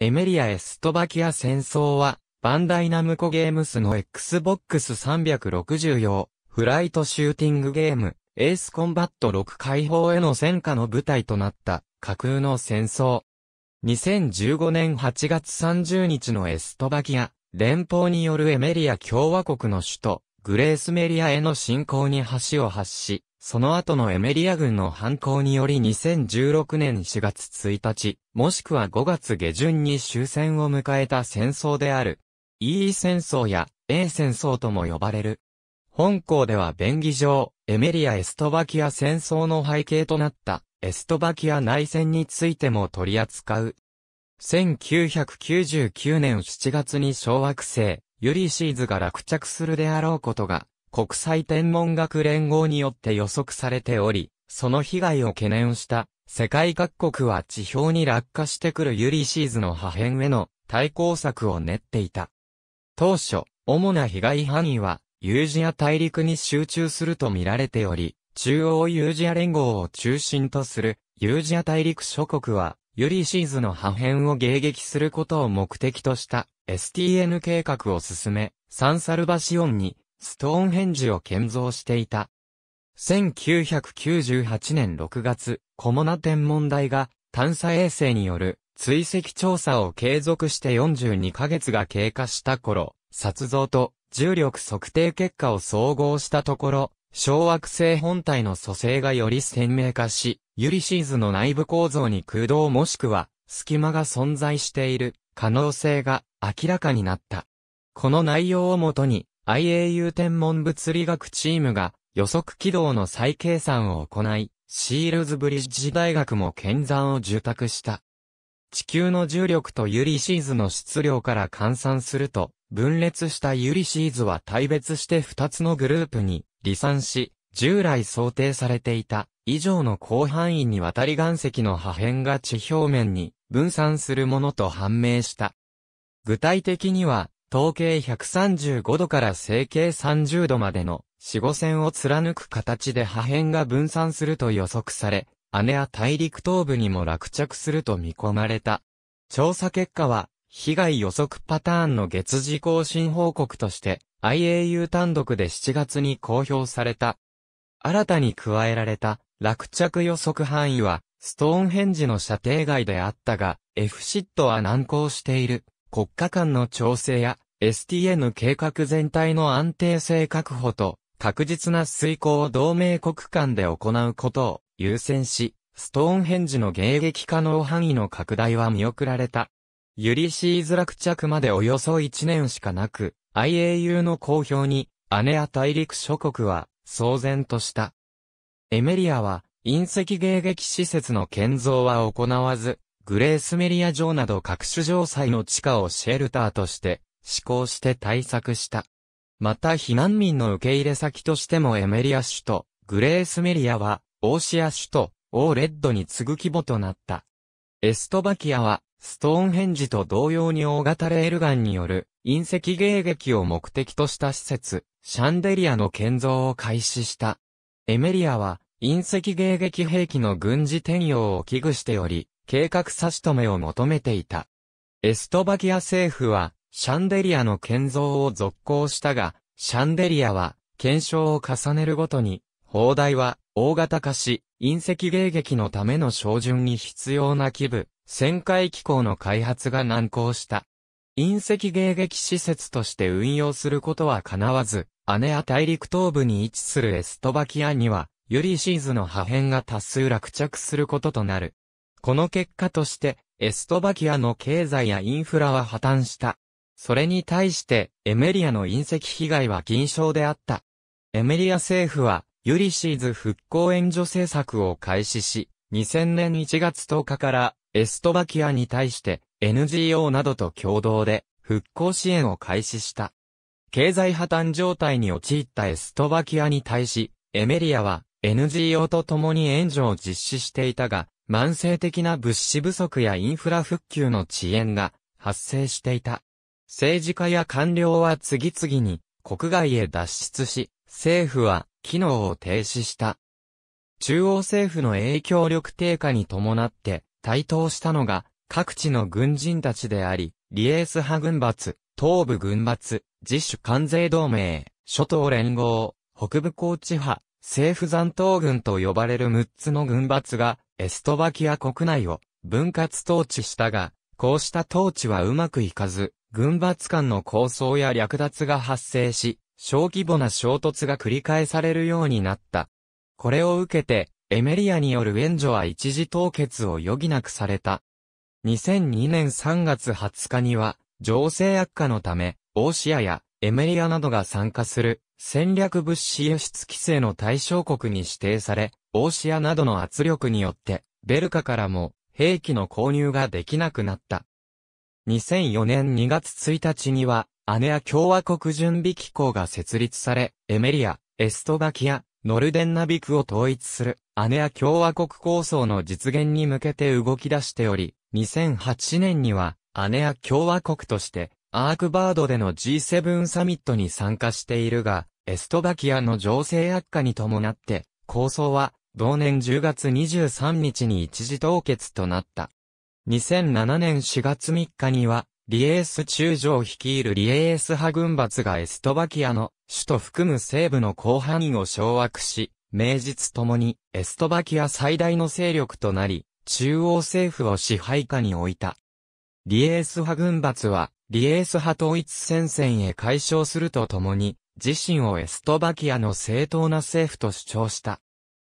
エメリア・エストバキア戦争は、バンダイナムコゲームスの Xbox 360用、フライトシューティングゲーム、エースコンバット6解放への戦火の舞台となった、架空の戦争。2015年8月30日のエストバキア、連邦によるエメリア共和国の首都、グレースメリアへの侵攻に橋を発し、その後のエメリア軍の反抗により2016年4月1日、もしくは5月下旬に終戦を迎えた戦争である。E 戦争や A 戦争とも呼ばれる。本校では便宜上、エメリア・エストバキア戦争の背景となったエストバキア内戦についても取り扱う。1999年7月に小惑星、ユリシーズが落着するであろうことが国際天文学連合によって予測されており、その被害を懸念した世界各国は地表に落下してくるユリシーズの破片への対抗策を練っていた。当初、主な被害範囲はユージア大陸に集中すると見られており、中央ユージア連合を中心とするユージア大陸諸国はユリシーズの破片を迎撃することを目的とした STN 計画を進め、サンサルバシオンにストーンヘンジを建造していた。1998年6月、コモナ天文台が探査衛星による追跡調査を継続して42ヶ月が経過した頃、撮像と重力測定結果を総合したところ、小惑星本体の組成がより鮮明化し、ユリシーズの内部構造に空洞もしくは隙間が存在している可能性が明らかになった。この内容をもとに IAU 天文物理学チームが予測軌道の再計算を行い、シールズブリッジ大学も建算を受託した。地球の重力とユリシーズの質量から換算すると、分裂したユリシーズは大別して2つのグループに離散し、従来想定されていた以上の広範囲にわたり岩石の破片が地表面に分散するものと判明した。具体的には、統計135度から整形30度までの四五線を貫く形で破片が分散すると予測され、姉や大陸東部にも落着すると見込まれた。調査結果は、被害予測パターンの月次更新報告として、IAU 単独で7月に公表された。新たに加えられた落着予測範囲は、ストーンヘンジの射程外であったが、F シットは難航している。国家間の調整や STN 計画全体の安定性確保と確実な遂行を同盟国間で行うことを優先し、ストーンヘンジの迎撃可能範囲の拡大は見送られた。ユリシーズ落着までおよそ1年しかなく、IAU の公表に、姉や大陸諸国は、騒然とした。エメリアは、隕石迎撃施設の建造は行わず、グレースメリア城など各種城塞の地下をシェルターとして、施行して対策した。また避難民の受け入れ先としてもエメリア首都、グレースメリアは、オーシア首都、オーレッドに次ぐ規模となった。エストバキアは、ストーンヘンジと同様に大型レールガンによる隕石迎撃を目的とした施設、シャンデリアの建造を開始した。エメリアは隕石迎撃兵器の軍事転用を危惧しており、計画差し止めを求めていた。エストバキア政府は、シャンデリアの建造を続行したが、シャンデリアは、検証を重ねるごとに、砲台は、大型化し、隕石迎撃のための照準に必要な器部、旋回機構の開発が難航した。隕石迎撃施設として運用することは叶わず、アネア大陸東部に位置するエストバキアには、ユリシーズの破片が多数落着することとなる。この結果として、エストバキアの経済やインフラは破綻した。それに対して、エメリアの隕石被害は銀賞であった。エメリア政府は、ユリシーズ復興援助政策を開始し、2000年1月10日からエストバキアに対して NGO などと共同で復興支援を開始した。経済破綻状態に陥ったエストバキアに対し、エメリアは NGO と共に援助を実施していたが、慢性的な物資不足やインフラ復旧の遅延が発生していた。政治家や官僚は次々に国外へ脱出し、政府は機能を停止した。中央政府の影響力低下に伴って台頭したのが各地の軍人たちであり、リエース派軍閥、東部軍閥、自主関税同盟、諸島連合、北部高知派、政府残党軍と呼ばれる6つの軍閥がエストバキア国内を分割統治したが、こうした統治はうまくいかず、軍閥間の抗争や略奪が発生し、小規模な衝突が繰り返されるようになった。これを受けて、エメリアによる援助は一時凍結を余儀なくされた。2002年3月20日には、情勢悪化のため、オーシアやエメリアなどが参加する戦略物資輸出規制の対象国に指定され、オーシアなどの圧力によって、ベルカからも兵器の購入ができなくなった。2004年2月1日には、アネア共和国準備機構が設立され、エメリア、エストバキア、ノルデンナビクを統一する、アネア共和国構想の実現に向けて動き出しており、2008年には、アネア共和国として、アークバードでの G7 サミットに参加しているが、エストバキアの情勢悪化に伴って、構想は同年10月23日に一時凍結となった。2007年4月3日には、リエース中将率いるリエース派軍閥がエストバキアの首都含む西部の広範囲を掌握し、名実ともにエストバキア最大の勢力となり、中央政府を支配下に置いた。リエース派軍閥はリエース派統一戦線へ解消するとともに、自身をエストバキアの正当な政府と主張した。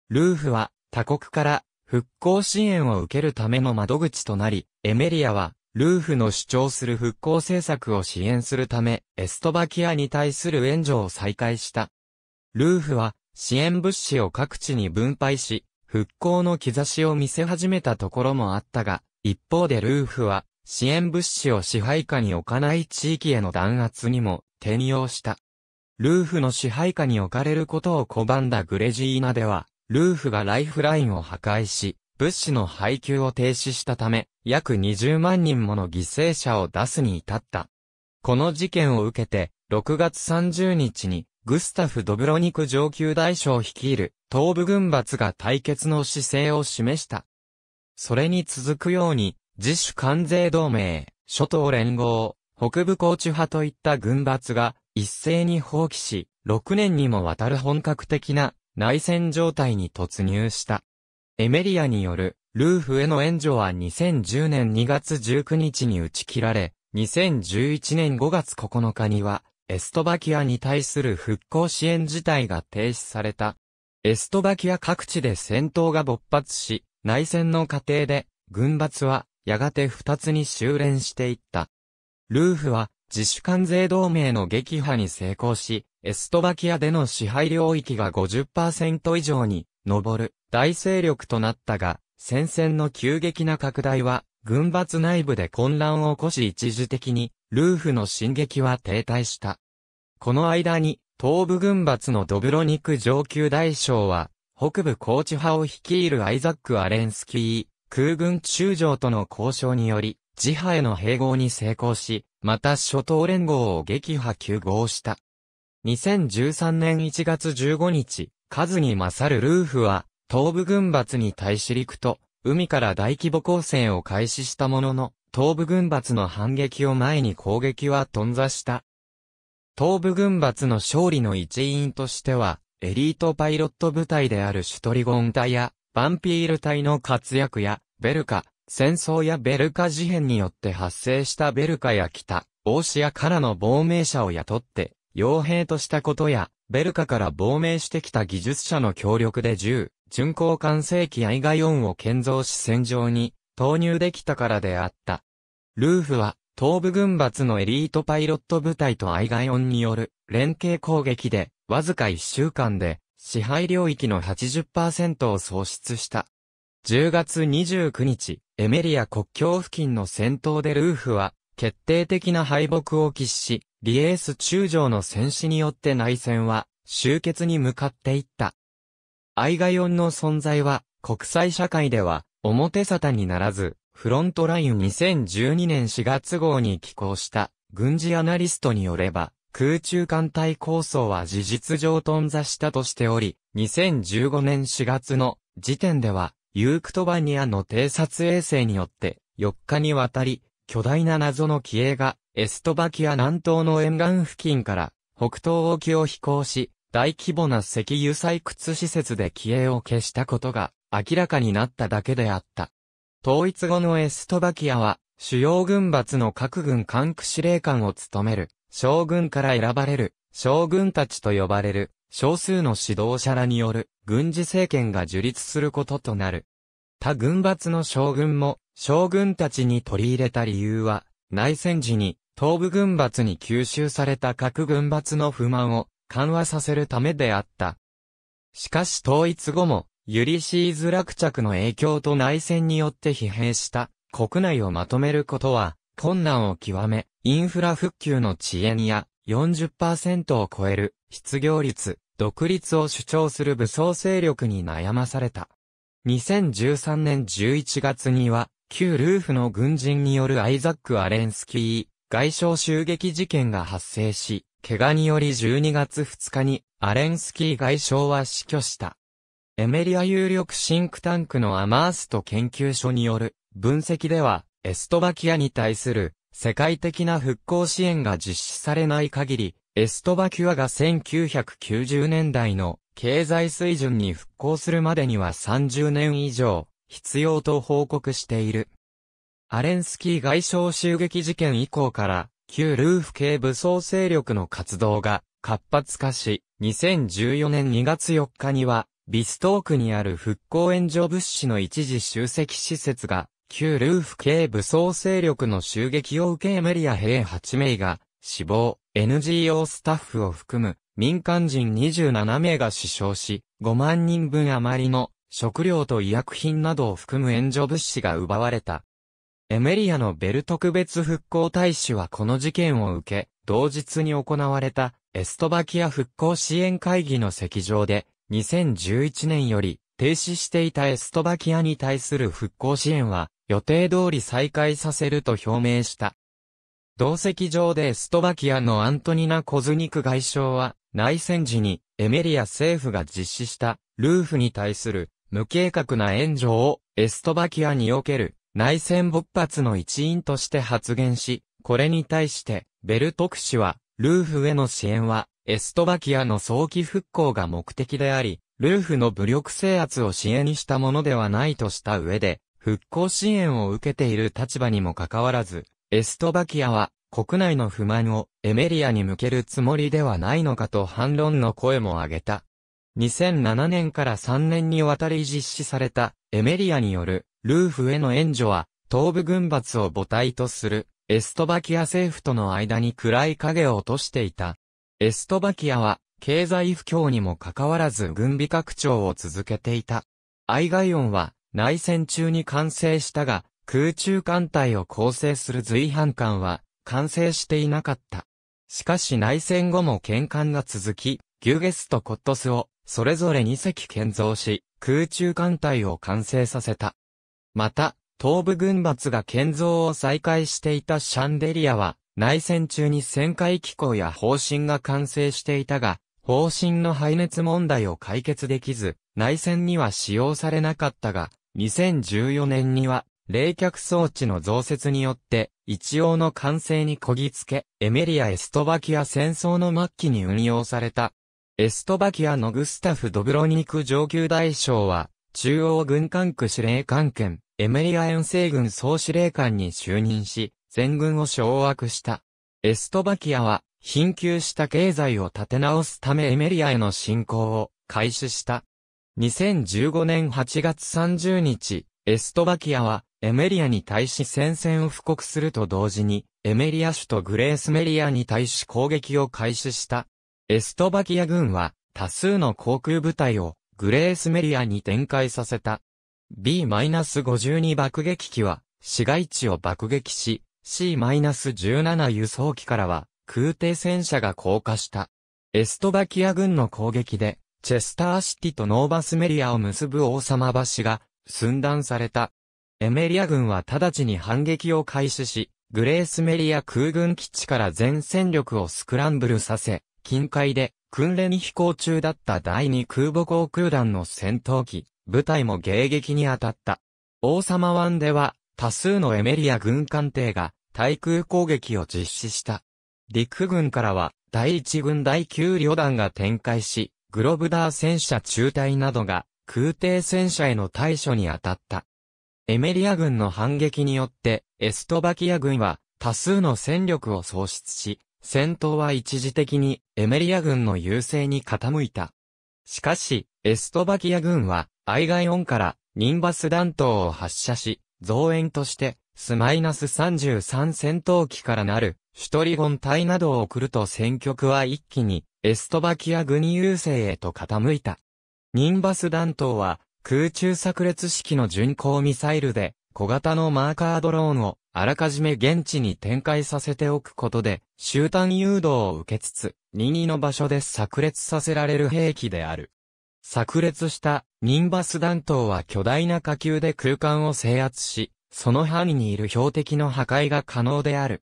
ルーフは他国から復興支援を受けるための窓口となり、エメリアはルーフの主張する復興政策を支援するため、エストバキアに対する援助を再開した。ルーフは支援物資を各地に分配し、復興の兆しを見せ始めたところもあったが、一方でルーフは支援物資を支配下に置かない地域への弾圧にも転用した。ルーフの支配下に置かれることを拒んだグレジーナでは、ルーフがライフラインを破壊し、物資の配給を停止したため、約20万人もの犠牲者を出すに至った。この事件を受けて、6月30日に、グスタフ・ドブロニク上級大将率いる、東部軍閥が対決の姿勢を示した。それに続くように、自主関税同盟、諸島連合、北部高知派といった軍閥が一斉に放棄し、6年にもわたる本格的な内戦状態に突入した。エメリアによるルーフへの援助は2010年2月19日に打ち切られ、2011年5月9日には、エストバキアに対する復興支援自体が停止された。エストバキア各地で戦闘が勃発し、内戦の過程で、軍閥はやがて二つに修練していった。ルーフは、自主関税同盟の撃破に成功し、エストバキアでの支配領域が50%以上に上る大勢力となったが、戦線の急激な拡大は、軍閥内部で混乱を起こし一時的に、ルーフの進撃は停滞した。この間に、東部軍閥のドブロニク上級大将は、北部高知派を率いるアイザック・アレンスキー、空軍中将との交渉により、自派への併合に成功し、また諸島連合を撃破急合した。2013年1月15日、数に勝るルーフは、東部軍閥に対し陸と、海から大規模攻勢を開始したものの、東部軍閥の反撃を前に攻撃は頓挫した。東部軍閥の勝利の一員としては、エリートパイロット部隊であるシュトリゴン隊や、バンピール隊の活躍や、ベルカ、戦争やベルカ事変によって発生したベルカや北、オーシアからの亡命者を雇って、傭兵としたことや、ベルカから亡命してきた技術者の協力で銃、巡航艦正規アイガイオンを建造し戦場に投入できたからであった。ルーフは、東部軍閥のエリートパイロット部隊とアイガイオンによる連携攻撃で、わずか1週間で、支配領域の80%を喪失した。10月29日、エメリア国境付近の戦闘でルーフは、決定的な敗北を喫し、リエース中将の戦死によって内戦は、終結に向かっていった。アイガヨンの存在は、国際社会では、表沙汰にならず、フロントライン2012年4月号に寄稿した、軍事アナリストによれば、空中艦隊構想は事実上頓挫したとしており、2015年4月の時点では、ユークトバニアの偵察衛星によって、4日にわたり、巨大な謎の機影が、エストバキア南東の沿岸付近から、北東沖を飛行し、大規模な石油採掘施設で機影を消したことが、明らかになっただけであった。統一後のエストバキアは、主要軍閥の各軍管区司令官を務める、将軍から選ばれる、将軍たちと呼ばれる、少数の指導者らによる、軍事政権が樹立することとなる。他軍閥の将軍も、将軍たちに取り入れた理由は、内戦時に、東部軍閥に吸収された各軍閥の不満を緩和させるためであった。しかし統一後も、ユリシーズ落着の影響と内戦によって疲弊した国内をまとめることは困難を極め、インフラ復旧の遅延や40%を超える失業率、独立を主張する武装勢力に悩まされた。2013年11月には、旧ルーフの軍人によるアイザック・アレンスキー、外相襲撃事件が発生し、怪我により12月2日にアレンスキー外相は死去した。エメリア有力シンクタンクのアマースト研究所による分析では、エストバキアに対する世界的な復興支援が実施されない限り、エストバキュアが1990年代の経済水準に復興するまでには30年以上必要と報告している。アレンスキー外相襲撃事件以降から旧ルーフ系武装勢力の活動が活発化し、2014年2月4日にはビストークにある復興援助物資の一時集積施設が旧ルーフ系武装勢力の襲撃を受けエメリア兵8名が死亡、NGO スタッフを含む民間人27名が死傷し、5万人分余りの食料と医薬品などを含む援助物資が奪われた。エメリアのベル特別復興大使はこの事件を受け、同日に行われたエストバキア復興支援会議の席上で、2011年より停止していたエストバキアに対する復興支援は予定通り再開させると表明した。同席上でエストバキアのアントニナ・コズニク外相は、内戦時にエメリア政府が実施したルーフに対する無計画な援助をエストバキアにおける内戦勃発の一因として発言し、これに対してベルトク氏はルーフへの支援はエストバキアの早期復興が目的であり、ルーフの武力制圧を支援にしたものではないとした上で、復興支援を受けている立場にもかかわらず、エストバキアは国内の不満をエメリアに向けるつもりではないのかと反論の声も上げた。2007年から3年にわたり実施されたエメリアによるルーフへの援助は東部軍閥を母体とするエストバキア政府との間に暗い影を落としていた。エストバキアは経済不況にもかかわらず軍備拡張を続けていた。アイガイオンは内戦中に完成したが、空中艦隊を構成する随伴艦は完成していなかった。しかし内戦後も喧艦が続き、ギュゲスとコットスをそれぞれ2隻建造し、空中艦隊を完成させた。また、東部軍閥が建造を再開していたシャンデリアは、内戦中に旋回機構や方針が完成していたが、方針の排熱問題を解決できず、内戦には使用されなかったが、2014年には、冷却装置の増設によって、一応の完成にこぎつけ、エメリア・エストバキア戦争の末期に運用された。エストバキアのグスタフ・ドブロニク上級大将は、中央軍管区司令官兼、エメリア遠征軍総司令官に就任し、全軍を掌握した。エストバキアは、貧窮した経済を立て直すためエメリアへの侵攻を開始した。2015年8月30日、エストバキアは、エメリアに対し戦線を布告すると同時に、エメリア首都グレースメリアに対し攻撃を開始した。エストバキア軍は、多数の航空部隊を、グレースメリアに展開させた。B-52 爆撃機は、市街地を爆撃し、C-17 輸送機からは、空挺戦車が降下した。エストバキア軍の攻撃で、チェスターシティとノーバスメリアを結ぶ王様橋が寸断された。エメリア軍は直ちに反撃を開始し、グレースメリア空軍基地から全戦力をスクランブルさせ、近海で訓練飛行中だった第二空母航空団の戦闘機、部隊も迎撃に当たった。王様湾では多数のエメリア軍艦艇が対空攻撃を実施した。陸軍からは第一軍第九旅団が展開し、グロブダー戦車中隊などが空挺戦車への対処に当たった。エメリア軍の反撃によって、エストバキア軍は多数の戦力を喪失し、戦闘は一時的にエメリア軍の優勢に傾いた。しかし、エストバキア軍は、アイガイオンからニンバス弾頭を発射し、増援として、スマイナス33戦闘機からなる、シュトリゴン隊などを送ると戦局は一気にエストバキア軍優勢へと傾いた。ニンバス弾頭は空中炸裂式の巡航ミサイルで小型のマーカードローンをあらかじめ現地に展開させておくことで終端誘導を受けつつ任意の場所で炸裂させられる兵器である。炸裂したニンバス弾頭は巨大な火球で空間を制圧し、その範囲にいる標的の破壊が可能である。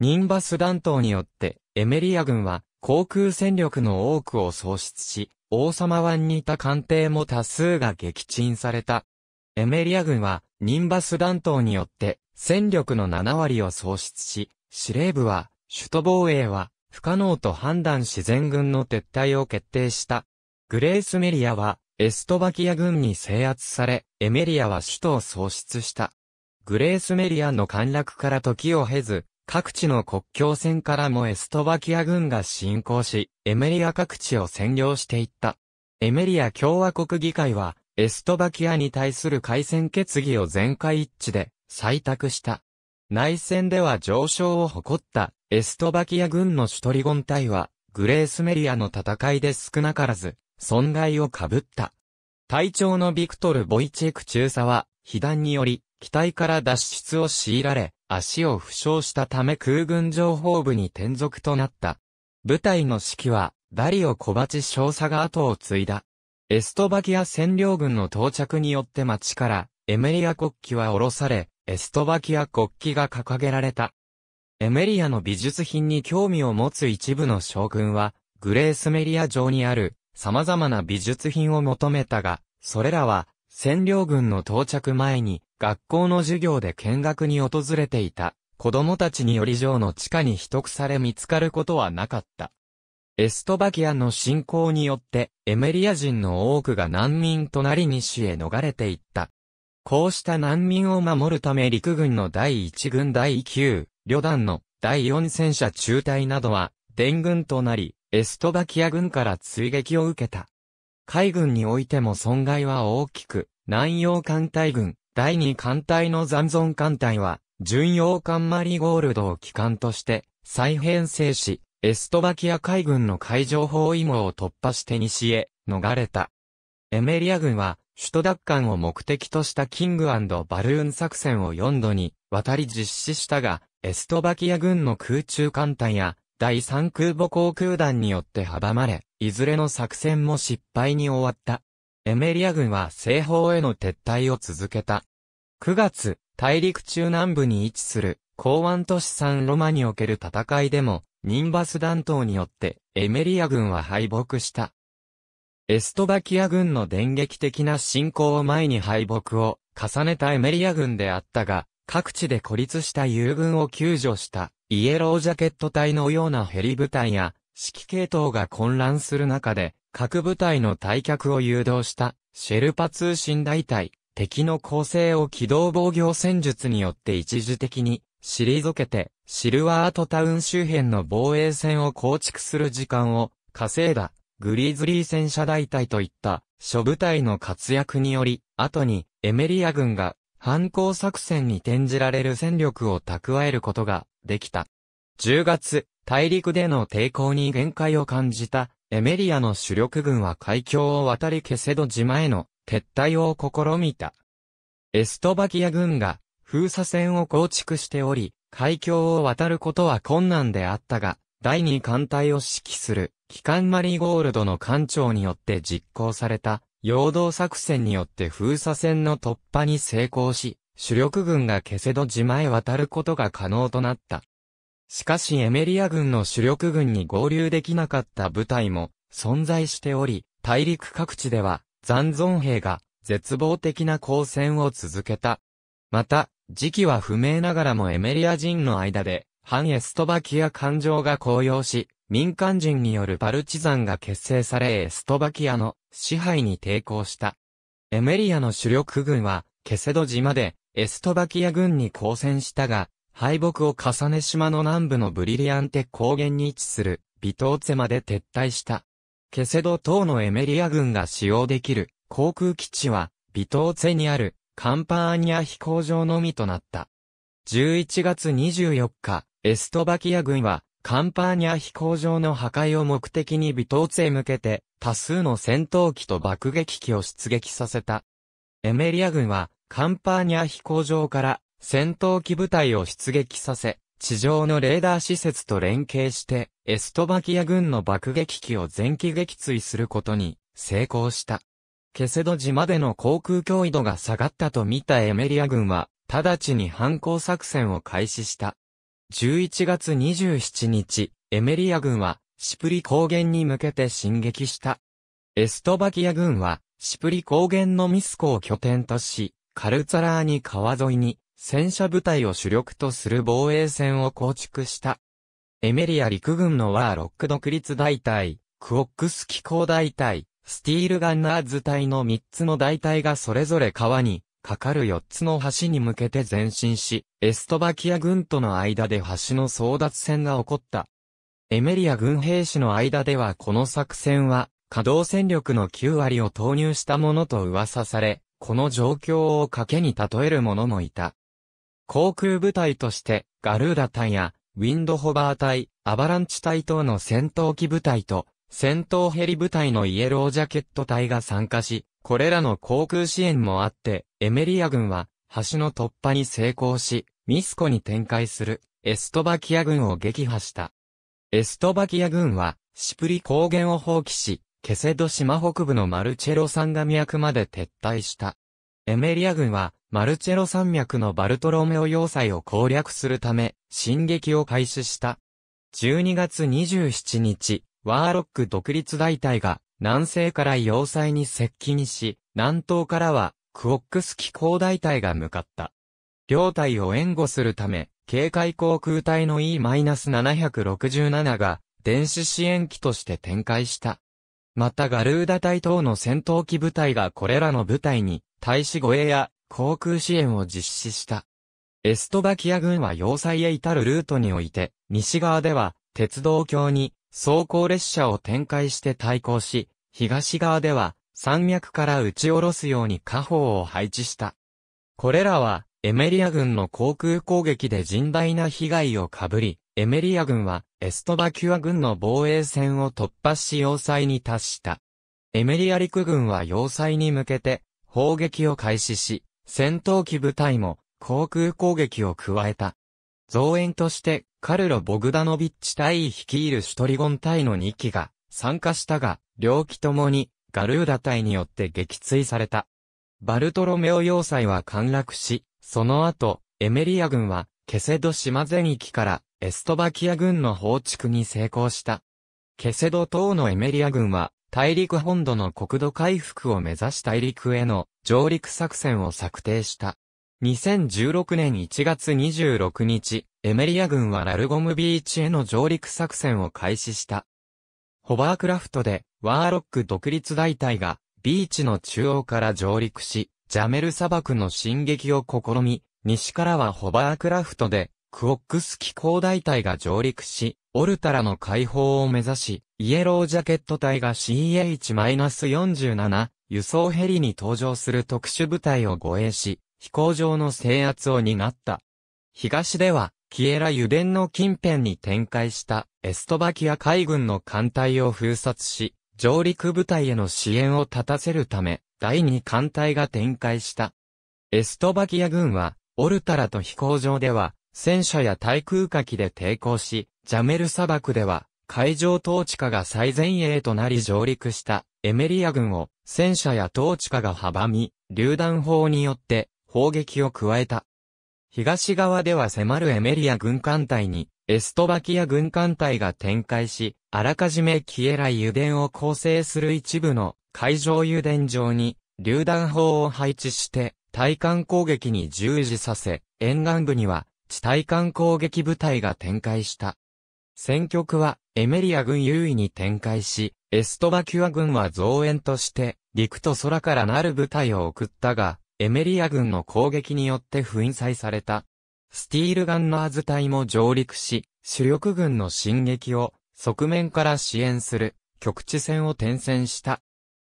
ニンバス弾頭によってエメリア軍は航空戦力の多くを喪失し、王様湾にいた艦艇も多数が撃沈された。エメリア軍は、ニンバス弾頭によって、戦力の7割を喪失し、司令部は、首都防衛は、不可能と判断し全軍の撤退を決定した。グレースメリアは、エストバキア軍に制圧され、エメリアは首都を喪失した。グレースメリアの陥落から時を経ず、各地の国境線からもエストバキア軍が侵攻し、エメリア各地を占領していった。エメリア共和国議会は、エストバキアに対する改戦決議を全会一致で採択した。内戦では上昇を誇ったエストバキア軍のシュトリゴン隊は、グレースメリアの戦いで少なからず、損害を被った。隊長のビクトル・ボイチェク中佐は、被弾により、機体から脱出を強いられ、足を負傷したため空軍情報部に転属となった。部隊の指揮は、ダリオ・コバチ少佐が後を継いだ。エストバキア占領軍の到着によって町から、エメリア国旗は下ろされ、エストバキア国旗が掲げられた。エメリアの美術品に興味を持つ一部の将軍は、グレースメリア城にある、様々な美術品を求めたが、それらは、占領軍の到着前に、学校の授業で見学に訪れていた子供たちにより城の地下に秘匿され見つかることはなかった。エストバキアの侵攻によってエメリア人の多くが難民となり西へ逃れていった。こうした難民を守るため陸軍の第1軍第9旅団の第4戦車中隊などは伝軍となり、エストバキア軍から追撃を受けた。海軍においても損害は大きく、南洋艦隊軍、第2艦隊の残存艦隊は、巡洋艦マリゴールドを機関として、再編成し、エストバキア海軍の海上包囲網を突破して西へ逃れた。エメリア軍は、首都奪還を目的としたキングバルーン作戦を4度に渡り実施したが、エストバキア軍の空中艦隊や第3空母航空団によって阻まれ、いずれの作戦も失敗に終わった。エメリア軍は西方への撤退を続けた。9月、大陸中南部に位置する、港湾都市サンロマにおける戦いでも、ニンバス弾頭によって、エメリア軍は敗北した。エストバキア軍の電撃的な侵攻を前に敗北を重ねたエメリア軍であったが、各地で孤立した友軍を救助したイエロージャケット隊のようなヘリ部隊や指揮系統が混乱する中で各部隊の退却を誘導した、シェルパ通信大隊、敵の構成を機動防御戦術によって一時的に、退けて、シルワートタウン周辺の防衛線を構築する時間を、稼いだ、グリズリー戦車大隊といった、諸部隊の活躍により、後に、エメリア軍が、反抗作戦に転じられる戦力を蓄えることが、できた。10月、大陸での抵抗に限界を感じた、エメリアの主力軍は海峡を渡りケセド島への撤退を試みた。エストバキア軍が封鎖線を構築しており、海峡を渡ることは困難であったが、第二艦隊を指揮する、機関マリーゴールドの艦長によって実行された、陽動作戦によって封鎖線の突破に成功し、主力軍がケセド島へ渡ることが可能となった。しかしエメリア軍の主力軍に合流できなかった部隊も存在しており、大陸各地では残存兵が絶望的な抗戦を続けた。また、時期は不明ながらもエメリア人の間で、反エストバキア感情が高揚し、民間人によるパルチザンが結成されエストバキアの支配に抵抗した。エメリアの主力軍は、ケセド島でエストバキア軍に交戦したが、敗北を重ね島の南部のブリリアンテ高原に位置するビトーツェまで撤退した。ケセド等のエメリア軍が使用できる航空基地はビトーツェにあるカンパーニャ飛行場のみとなった。11月24日、エストバキア軍はカンパーニャ飛行場の破壊を目的にビトーツへ向けて多数の戦闘機と爆撃機を出撃させた。エメリア軍はカンパーニャ飛行場から戦闘機部隊を出撃させ、地上のレーダー施設と連携して、エストバキア軍の爆撃機を全機撃墜することに成功した。ケセド島での航空脅威度が下がったと見たエメリア軍は、直ちに反抗作戦を開始した。11月27日、エメリア軍は、シプリ高原に向けて進撃した。エストバキア軍は、シプリ高原のミスコを拠点とし、カルツァラーニ川沿いに、戦車部隊を主力とする防衛線を構築した。エメリア陸軍のワーロック独立大隊、クオックス機構大隊、スティールガンナーズ隊の3つの大隊がそれぞれ川に、かかる4つの橋に向けて前進し、エストバキア軍との間で橋の争奪戦が起こった。エメリア軍兵士の間ではこの作戦は、稼働戦力の9割を投入したものと噂され、この状況を賭けに例える者もいた。航空部隊として、ガルーダ隊や、ウィンドホバー隊、アバランチ隊等の戦闘機部隊と、戦闘ヘリ部隊のイエロージャケット隊が参加し、これらの航空支援もあって、エメリア軍は、橋の突破に成功し、ミスコに展開する、エストバキア軍を撃破した。エストバキア軍は、シプリ高原を放棄し、ケセド島北部のマルチェロ山が脈まで撤退した。エメリア軍は、マルチェロ山脈のバルトロメオ要塞を攻略するため、進撃を開始した。12月27日、ワーロック独立大隊が南西から要塞に接近し、南東からはクオックス機構大隊が向かった。両隊を援護するため、警戒航空隊の E-767 が電子支援機として展開した。またガルーダ隊等の戦闘機部隊がこれらの部隊に、対使護衛や航空支援を実施した。エストバキア軍は要塞へ至るルートにおいて、西側では鉄道橋に走行列車を展開して対抗し、東側では山脈から撃ち下ろすように火砲を配置した。これらはエメリア軍の航空攻撃で甚大な被害をかぶり、エメリア軍はエストバキュア軍の防衛線を突破し要塞に達した。エメリア陸軍は要塞に向けて砲撃を開始し、戦闘機部隊も航空攻撃を加えた。増援としてカルロ・ボグダノビッチ隊率いるシュトリゴン隊の2機が参加したが、両機ともにガルーダ隊によって撃墜された。バルトロメオ要塞は陥落し、その後、エメリア軍はケセド島全域からエストバキア軍の放逐に成功した。ケセド島のエメリア軍は大陸本土の国土回復を目指し大陸への上陸作戦を策定した。2016年1月26日、エメリア軍はラルゴムビーチへの上陸作戦を開始した。ホバークラフトで、ワーロック独立大隊が、ビーチの中央から上陸し、ジャメル砂漠の進撃を試み、西からはホバークラフトで、クオックス機構大隊が上陸し、オルタラの解放を目指し、イエロージャケット隊が CH-47 輸送ヘリに登場する特殊部隊を護衛し、飛行場の制圧を担った。東では、キエラ油田の近辺に展開したエストバキア海軍の艦隊を封殺し、上陸部隊への支援を立たせるため、第2艦隊が展開した。エストバキア軍は、オルタラと飛行場では、戦車や対空火器で抵抗し、ジャメル砂漠では、海上統治下が最前衛となり上陸したエメリア軍を戦車や統治下が阻み、榴弾砲によって砲撃を加えた。東側では迫るエメリア軍艦隊にエストバキア軍艦隊が展開し、あらかじめ消えら油田を構成する一部の海上油田上に榴弾砲を配置して対艦攻撃に従事させ、沿岸部には地対艦攻撃部隊が展開した。戦局はエメリア軍優位に展開し、エストバキュア軍は増援として、陸と空からなる部隊を送ったが、エメリア軍の攻撃によって粉砕された。スティールガンナーズ隊も上陸し、主力軍の進撃を側面から支援する局地戦を転戦した。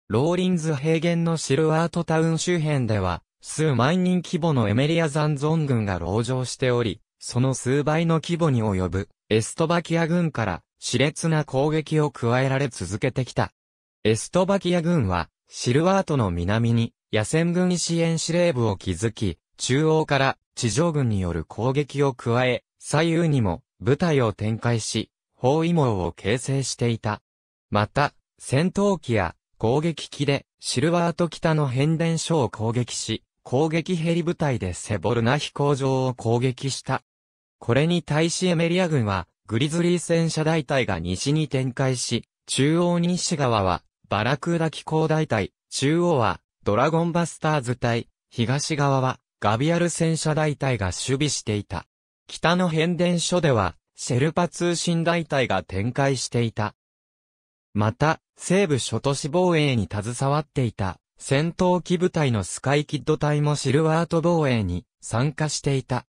ローリンズ平原のシルワートタウン周辺では、数万人規模のエメリア残存軍が籠城しており、その数倍の規模に及ぶエストバキア軍から熾烈な攻撃を加えられ続けてきた。エストバキア軍はシルワートの南に野戦軍支援司令部を築き、中央から地上軍による攻撃を加え、左右にも部隊を展開し、包囲網を形成していた。また、戦闘機や攻撃機でシルワート北の変電所を攻撃し、攻撃ヘリ部隊でセボルナ飛行場を攻撃した。これに対しエメリア軍は、グリズリー戦車大隊が西に展開し、中央西側は、バラクーダ機構大隊、中央は、ドラゴンバスターズ隊、東側は、ガビアル戦車大隊が守備していた。北の変電所では、シェルパ通信大隊が展開していた。また、西部諸都市防衛に携わっていた戦闘機部隊のスカイキッド隊もシルワート防衛に参加していた。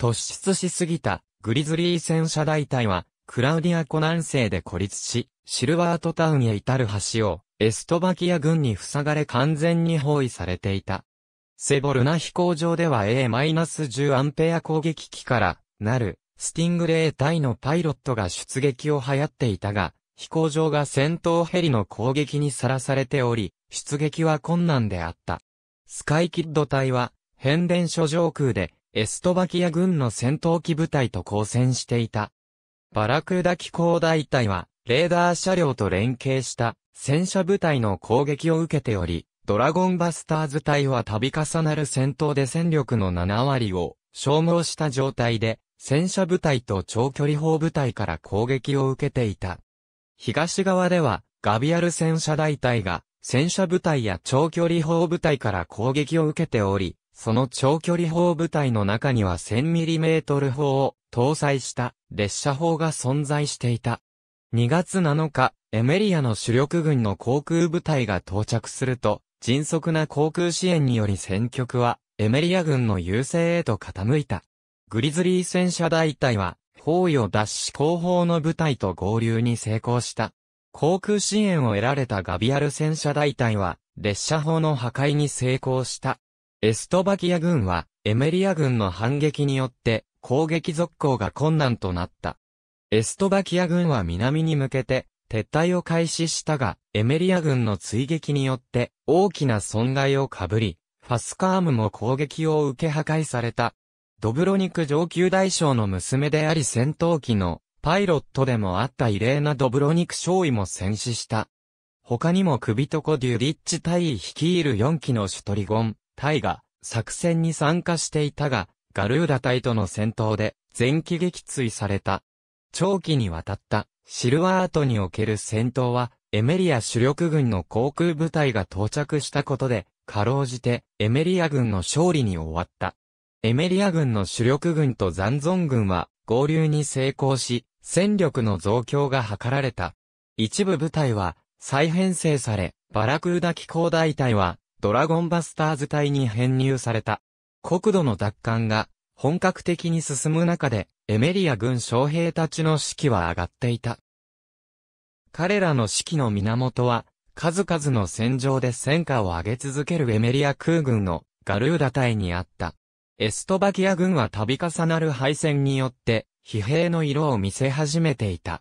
突出しすぎたグリズリー戦車大隊はクラウディア湖南西で孤立し、シルワートタウンへ至る橋をエストバキア軍に塞がれ完全に包囲されていた。セボルナ飛行場では A-10 アンペア攻撃機からなるスティングレー隊のパイロットが出撃を流行っていたが、飛行場が戦闘ヘリの攻撃にさらされており、出撃は困難であった。スカイキッド隊は、変電所上空で、エストバキア軍の戦闘機部隊と交戦していた。バラクーダ機構大隊は、レーダー車両と連携した戦車部隊の攻撃を受けており、ドラゴンバスターズ隊は度重なる戦闘で戦力の7割を消耗した状態で、戦車部隊と長距離砲部隊から攻撃を受けていた。東側では、ガビアル戦車大隊が、戦車部隊や長距離砲部隊から攻撃を受けており、その長距離砲部隊の中には 1000mm 砲を搭載した列車砲が存在していた。2月7日、エメリアの主力軍の航空部隊が到着すると、迅速な航空支援により戦局は、エメリア軍の優勢へと傾いた。グリズリー戦車大隊は、東を脱し後方の部隊と合流に成功した。航空支援を得られたガビアル戦車大隊は、列車砲の破壊に成功した。エストバキア軍は、エメリア軍の反撃によって、攻撃続行が困難となった。エストバキア軍は南に向けて、撤退を開始したが、エメリア軍の追撃によって、大きな損害をかぶり、ファスカームも攻撃を受け破壊された。ドブロニク上級大将の娘であり戦闘機のパイロットでもあった異例なドブロニク少尉も戦死した。他にもクビトコ・デュリッチ大尉率いる4機のシュトリゴン、大が作戦に参加していたが、ガルーダ隊との戦闘で前期撃墜された。長期にわたったシルワートにおける戦闘は、エメリア主力軍の航空部隊が到着したことで、かろうじてエメリア軍の勝利に終わった。エメリア軍の主力軍と残存軍は合流に成功し、戦力の増強が図られた。一部部隊は再編成され、バラクーダ機構大隊はドラゴンバスターズ隊に編入された。国土の奪還が本格的に進む中で、エメリア軍将兵たちの士気は上がっていた。彼らの士気の源は、数々の戦場で戦果を上げ続けるエメリア空軍のガルーダ隊にあった。エストバキア軍は度重なる敗戦によって、疲弊の色を見せ始めていた。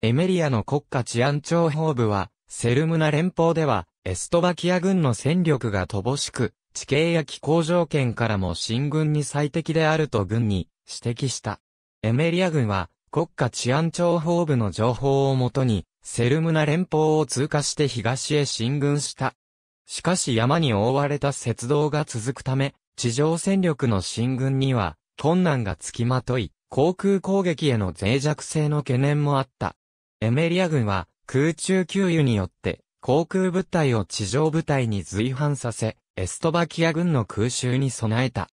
エメリアの国家治安庁法部は、セルムナ連邦では、エストバキア軍の戦力が乏しく、地形や気候条件からも進軍に最適であると軍に指摘した。エメリア軍は、国家治安庁法部の情報をもとに、セルムナ連邦を通過して東へ進軍した。しかし山に覆われた雪道が続くため、地上戦力の進軍には困難がつきまとい、航空攻撃への脆弱性の懸念もあった。エメリア軍は空中給油によって航空部隊を地上部隊に随伴させ、エストバキア軍の空襲に備えた。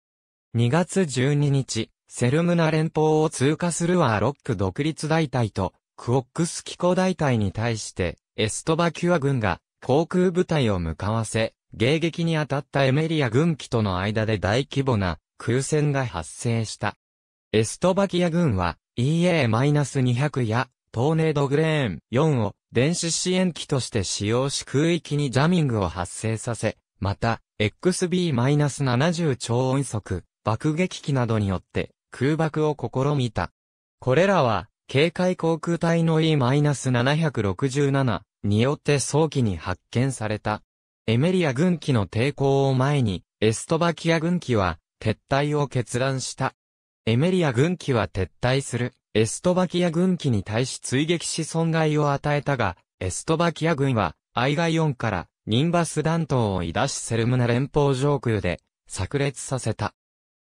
2月12日、セルムナ連邦を通過するーロック独立大隊とクオックス機構大隊に対してエストバキュア軍が航空部隊を向かわせ、迎撃に当たったエメリア軍機との間で大規模な空戦が発生した。エストバキア軍は EA-200 やトーネードグレーン4を電子支援機として使用し空域にジャミングを発生させ、また XB-70 超音速爆撃機などによって空爆を試みた。これらは警戒航空隊の E-767 によって早期に発見された。エメリア軍機の抵抗を前に、エストバキア軍機は、撤退を決断した。エメリア軍機は撤退する、エストバキア軍機に対し追撃し損害を与えたが、エストバキア軍は、アイガイオンから、ニンバス弾頭を出しセルムナ連邦上空で、炸裂させた。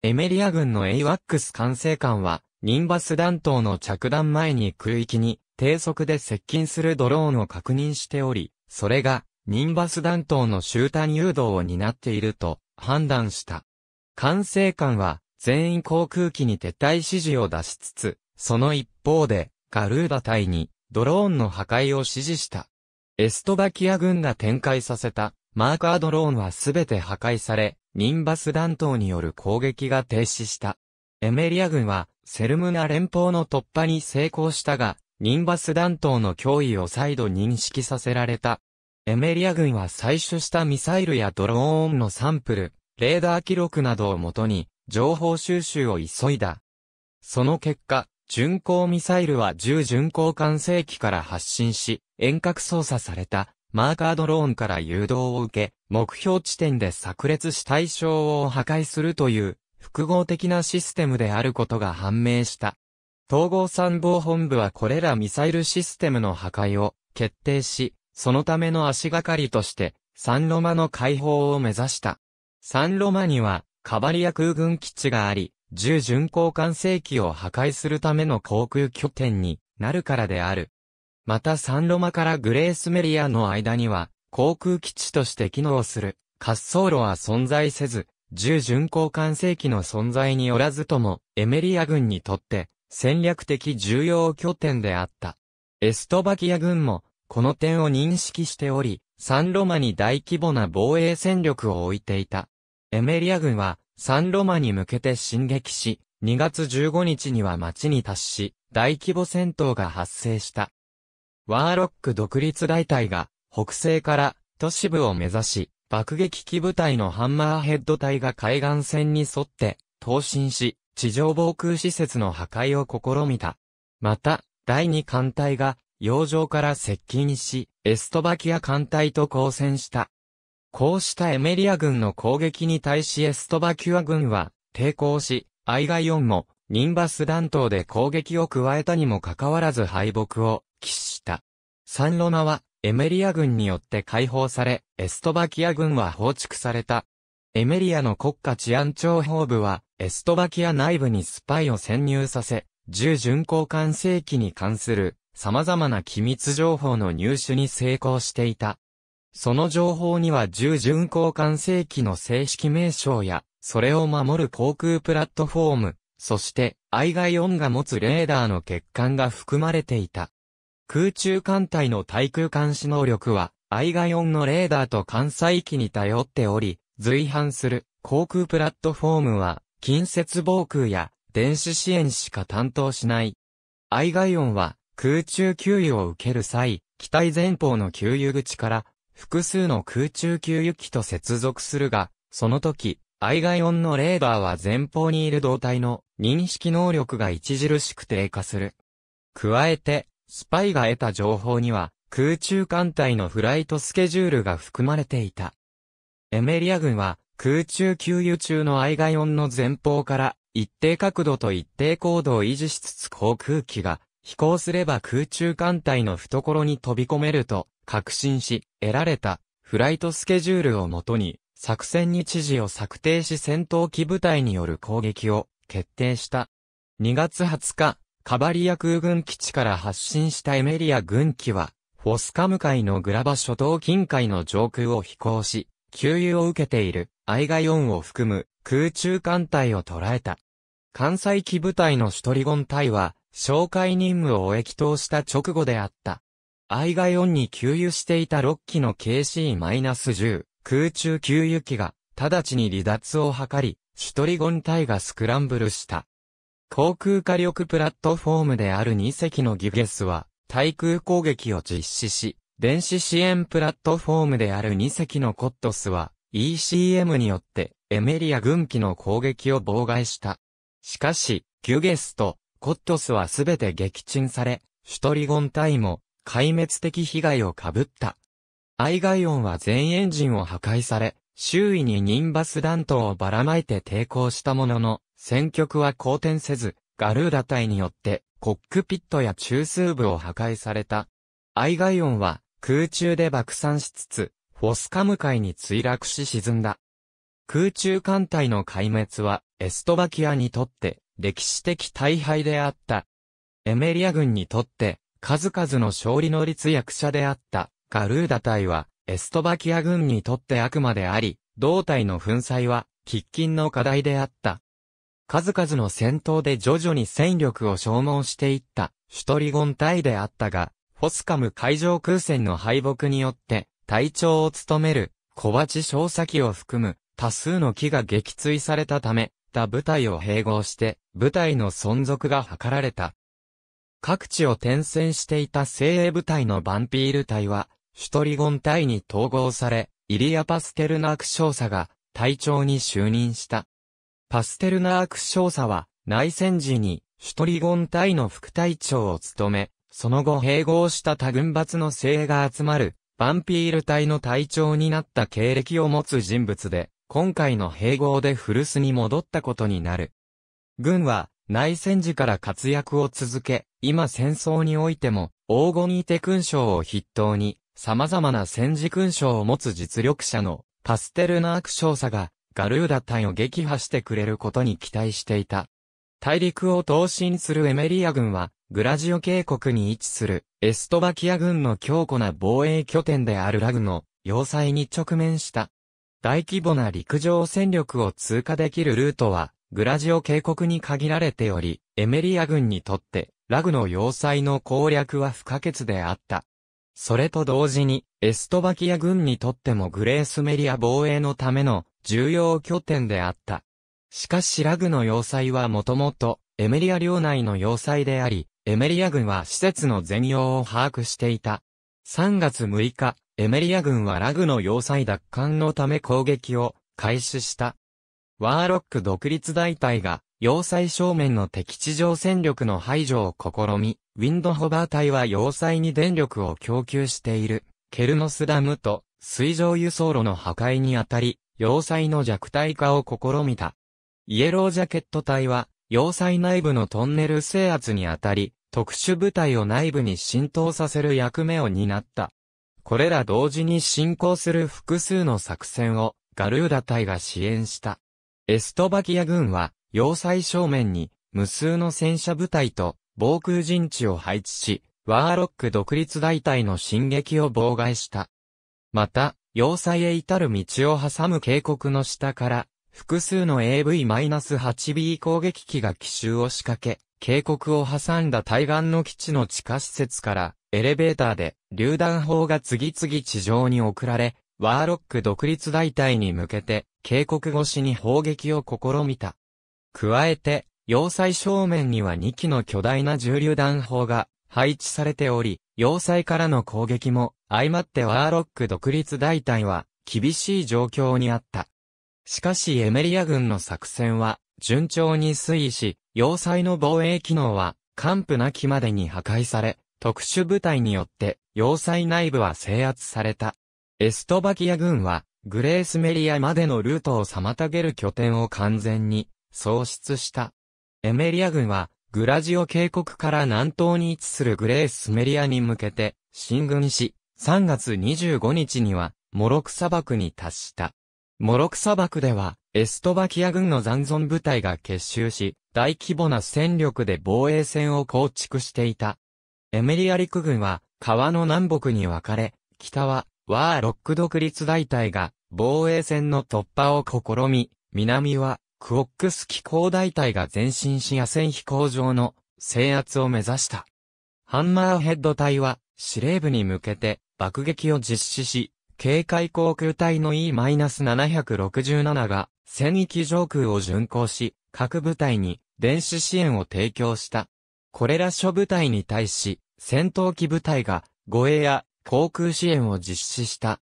エメリア軍のエイワックス管制官は、ニンバス弾頭の着弾前に空域に、低速で接近するドローンを確認しており、それが、ニンバス弾頭の集団誘導を担っていると判断した。管制官は全員航空機に撤退指示を出しつつ、その一方でガルーダ隊にドローンの破壊を指示した。エストバキア軍が展開させたマーカードローンはすべて破壊され、ニンバス弾頭による攻撃が停止した。エメリア軍はセルムナ連邦の突破に成功したが、ニンバス弾頭の脅威を再度認識させられた。エメリア軍は採取したミサイルやドローンのサンプル、レーダー記録などをもとに、情報収集を急いだ。その結果、巡航ミサイルは重巡航艦正機から発進し、遠隔操作された、マーカードローンから誘導を受け、目標地点で炸裂し対象を破壊するという、複合的なシステムであることが判明した。統合参謀本部はこれらミサイルシステムの破壊を決定し、そのための足がかりとして、サンロマの解放を目指した。サンロマには、カバリア空軍基地があり、重巡航艦正機を破壊するための航空拠点になるからである。またサンロマからグレースメリアの間には、航空基地として機能する滑走路は存在せず、重巡航艦正機の存在によらずとも、エメリア軍にとって戦略的重要拠点であった。エストバキア軍もこの点を認識しており、サンロマに大規模な防衛戦力を置いていた。エメリア軍は、サンロマに向けて進撃し、2月15日には町に達し、大規模戦闘が発生した。ワーロック独立大隊が、北西から都市部を目指し、爆撃機部隊のハンマーヘッド隊が海岸線に沿って、投進し、地上防空施設の破壊を試みた。また、第二艦隊が、洋上から接近し、エストバキア艦隊と交戦した。こうしたエメリア軍の攻撃に対しエストバキュア軍は抵抗し、アイガイオンもニンバス弾頭で攻撃を加えたにもかかわらず敗北を喫した。サンロマはエメリア軍によって解放され、エストバキア軍は放逐された。エメリアの国家治安庁法部は、エストバキア内部にスパイを潜入させ、銃巡航艦正規に関する様々な機密情報の入手に成功していた。その情報には従巡航管制機の正式名称や、それを守る航空プラットフォーム、そして、愛外音が持つレーダーの欠陥が含まれていた。空中艦隊の対空監視能力は、愛外音のレーダーと艦載機に頼っており、随伴する航空プラットフォームは、近接防空や電子支援しか担当しない。愛外音は、空中給油を受ける際、機体前方の給油口から複数の空中給油機と接続するが、その時、愛オ音のレーダーは前方にいる胴体の認識能力が著しく低下する。加えて、スパイが得た情報には、空中艦隊のフライトスケジュールが含まれていた。エメリア軍は、空中給油中の愛オ音の前方から、一定角度と一定高度を維持しつつ航空機が飛行すれば空中艦隊の懐に飛び込めると確信し、得られたフライトスケジュールをもとに、作戦日時を策定し戦闘機部隊による攻撃を決定した。2月20日、カバリア空軍基地から発進したエメリア軍機は、フォスカム海のグラバ諸島近海の上空を飛行し、給油を受けているアイガイオンを含む空中艦隊を捉えた。関西機部隊のシュトリゴン隊は、紹介任務を駅頭した直後であった。愛オ音に給油していた6機の KC-10 空中給油機が直ちに離脱を図り、シュトリゴン隊がスクランブルした。航空火力プラットフォームである2隻のギゲスは、対空攻撃を実施し、電子支援プラットフォームである2隻のコットスは、ECM によって、エメリア軍機の攻撃を妨害した。しかし、ギュゲスとコットスはすべて撃沈され、シュトリゴン隊も壊滅的被害を被った。アイガイオンは全エンジンを破壊され、周囲にニンバス弾頭をばらまいて抵抗したものの、戦局は好転せず、ガルーダ隊によってコックピットや中枢部を破壊された。アイガイオンは空中で爆散しつつ、フォスカム海に墜落し沈んだ。空中艦隊の壊滅はエストバキアにとって歴史的大敗であった。エメリア軍にとって、数々の勝利の立役者であった、ガルーダ隊は、エストバキア軍にとって悪魔であり、胴体の粉砕は、喫緊の課題であった。数々の戦闘で徐々に戦力を消耗していった、シュトリゴン隊であったが、フォスカム海上空戦の敗北によって、隊長を務める、小鉢小崎を含む、多数の木が撃墜されたため、った部隊を併合して、部隊の存続が図られた。各地を転戦していた精鋭部隊のバンピール隊は、シュトリゴン隊に統合され、イリア・パステルナーク少佐が隊長に就任した。パステルナーク少佐は内戦時にシュトリゴン隊の副隊長を務め、その後併合した他軍閥の精鋭が集まるバンピール隊の隊長になった経歴を持つ人物で、今回の併合で古巣に戻ったことになる。軍は、内戦時から活躍を続け、今戦争においても、黄金にて勲章を筆頭に、様々な戦時勲章を持つ実力者の、パステルナーク少佐が、ガルーダ隊を撃破してくれることに期待していた。大陸を東進するエメリア軍は、グラジオ渓谷に位置する、エストバキア軍の強固な防衛拠点であるラグの、要塞に直面した。大規模な陸上戦力を通過できるルートは、グラジオ渓谷に限られており、エメリア軍にとって、ラグの要塞の攻略は不可欠であった。それと同時に、エストバキア軍にとってもグレースメリア防衛のための重要拠点であった。しかしラグの要塞はもともと、エメリア領内の要塞であり、エメリア軍は施設の全容を把握していた。3月6日、エメリア軍はラグの要塞奪還のため攻撃を開始した。ワーロック独立大隊が、要塞正面の敵地上戦力の排除を試み、ウィンドホバー隊は要塞に電力を供給している、ケルノスダムと水上輸送路の破壊にあたり、要塞の弱体化を試みた。イエロージャケット隊は、要塞内部のトンネル制圧にあたり、特殊部隊を内部に浸透させる役目を担った。これら同時に進行する複数の作戦をガルーダ隊が支援した。エストバキア軍は、要塞正面に無数の戦車部隊と防空陣地を配置し、ワーロック独立大隊の進撃を妨害した。また、要塞へ至る道を挟む渓谷の下から、複数の AV-8B 攻撃機が奇襲を仕掛け、渓谷を挟んだ対岸の基地の地下施設から、エレベーターで、榴弾砲が次々地上に送られ、ワーロック独立大隊に向けて、警告越しに砲撃を試みた。加えて、要塞正面には2機の巨大な重榴弾砲が配置されており、要塞からの攻撃も相まってワーロック独立大隊は厳しい状況にあった。しかしエメリア軍の作戦は順調に推移し、要塞の防衛機能は完膚なきまでに破壊され、特殊部隊によって要塞内部は制圧された。エストバキア軍はグレースメリアまでのルートを妨げる拠点を完全に喪失した。エメリア軍はグラジオ渓谷から南東に位置するグレースメリアに向けて進軍し、3月25日にはモロク砂漠に達した。モロク砂漠ではエストバキア軍の残存部隊が結集し、大規模な戦力で防衛線を構築していた。エメリア陸軍は川の南北に分かれ、北はワーロック独立大隊が防衛線の突破を試み、南はクオックス機構大隊が前進し野戦飛行場の制圧を目指した。ハンマーヘッド隊は司令部に向けて爆撃を実施し、警戒航空隊の E-767 が戦域上空を巡航し、各部隊に電子支援を提供した。これら諸部隊に対し、戦闘機部隊が護衛や航空支援を実施した。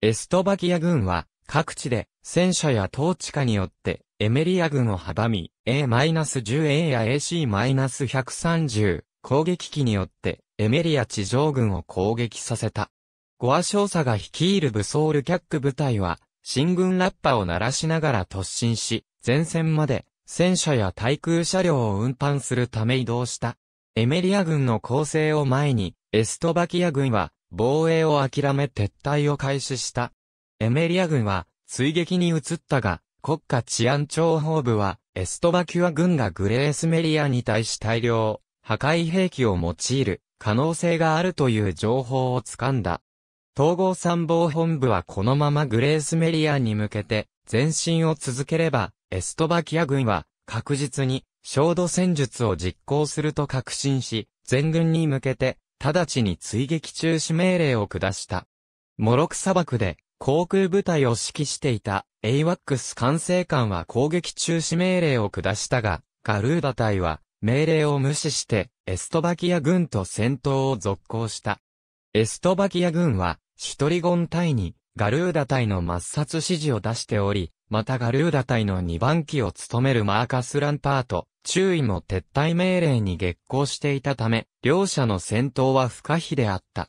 エストバキア軍は各地で戦車や統治下によってエメリア軍を阻み A-10A や AC-130 攻撃機によってエメリア地上軍を攻撃させた。ゴア少佐が率いる武装ルキャック部隊は進軍ラッパを鳴らしながら突進し前線まで戦車や対空車両を運搬するため移動した。エメリア軍の攻勢を前に、エストバキア軍は防衛を諦め撤退を開始した。エメリア軍は追撃に移ったが、国家治安庁報部は、エストバキュア軍がグレースメリアに対し大量、破壊兵器を用いる可能性があるという情報をつかんだ。統合参謀本部はこのままグレースメリアに向けて前進を続ければ、エストバキア軍は確実に焦土戦術を実行すると確信し、全軍に向けて直ちに追撃中止命令を下した。モロク砂漠で航空部隊を指揮していた AWACS 管制官は攻撃中止命令を下したが、ガルーダ隊は命令を無視してエストバキア軍と戦闘を続行した。エストバキア軍はシュトリゴン隊に、ガルーダ隊の抹殺指示を出しており、またガルーダ隊の2番機を務めるマーカス・ランパート、注意も撤退命令に激行していたため、両者の戦闘は不可避であった。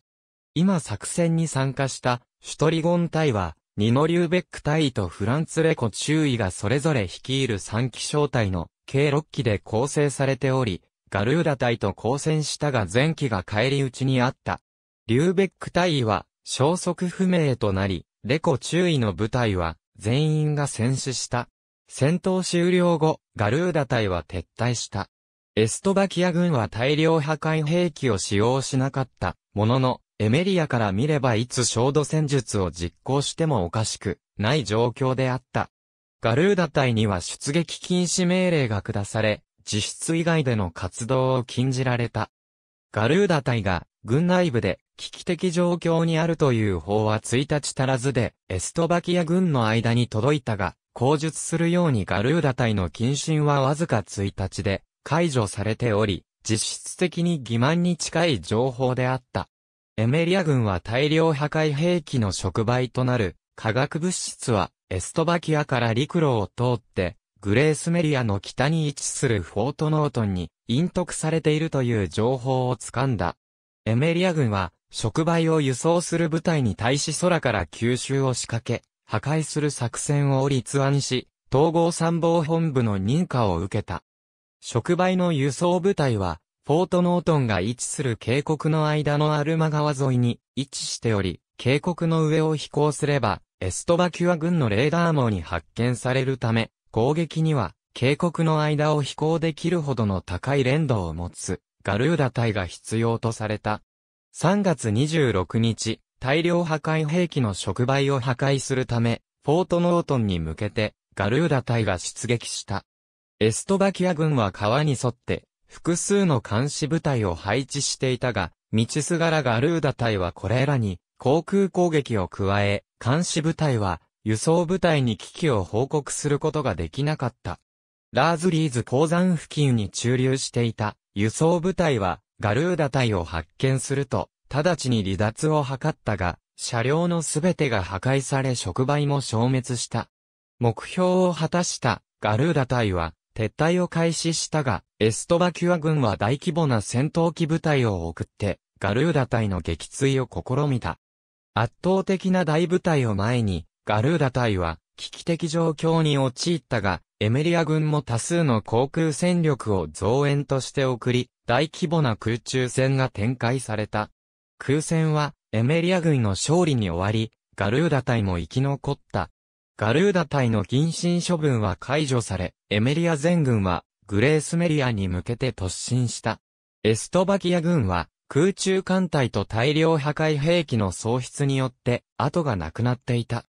今作戦に参加した、シュトリゴン隊は、ニノ・リューベック隊とフランツ・レコ中尉がそれぞれ率いる3機小隊の計6機で構成されており、ガルーダ隊と交戦したが前期が返り討ちにあった。リューベック隊は、消息不明となり、レコ注意の部隊は全員が戦死した。戦闘終了後、ガルーダ隊は撤退した。エストバキア軍は大量破壊兵器を使用しなかった、ものの、エメリアから見ればいつ焦土戦術を実行してもおかしくない状況であった。ガルーダ隊には出撃禁止命令が下され、実質以外での活動を禁じられた。ガルーダ隊が軍内部で危機的状況にあるという法は1日足らずで、エストバキア軍の間に届いたが、口述するようにガルーダ隊の謹慎はわずか1日で解除されており、実質的に欺瞞に近い情報であった。エメリア軍は大量破壊兵器の触媒となる化学物質はエストバキアから陸路を通って、グレースメリアの北に位置するフォートノートンに隠匿されているという情報をつかんだ。エメリア軍は触媒を輸送する部隊に対し空から吸収を仕掛け、破壊する作戦を立案し、統合参謀本部の認可を受けた。触媒の輸送部隊は、フォートノートンが位置する渓谷の間のアルマ川沿いに位置しており、渓谷の上を飛行すれば、エストバキュア軍のレーダー網に発見されるため、攻撃には、渓谷の間を飛行できるほどの高い連度を持つ、ガルーダ隊が必要とされた。3月26日、大量破壊兵器の触媒を破壊するため、フォートノートンに向けて、ガルーダ隊が出撃した。エストバキア軍は川に沿って、複数の監視部隊を配置していたが、道すがらガルーダ隊はこれらに、航空攻撃を加え、監視部隊は、輸送部隊に危機を報告することができなかった。ラーズリーズ鉱山付近に駐留していた輸送部隊はガルーダ隊を発見すると、直ちに離脱を図ったが、車両のすべてが破壊され触媒も消滅した。目標を果たしたガルーダ隊は撤退を開始したが、エストバキュア軍は大規模な戦闘機部隊を送って、ガルーダ隊の撃墜を試みた。圧倒的な大部隊を前に、ガルーダ隊は危機的状況に陥ったが、エメリア軍も多数の航空戦力を増援として送り、大規模な空中戦が展開された。空戦は、エメリア軍の勝利に終わり、ガルーダ隊も生き残った。ガルーダ隊の謹慎処分は解除され、エメリア全軍は、グレースメリアに向けて突進した。エストバキア軍は、空中艦隊と大量破壊兵器の喪失によって、後がなくなっていた。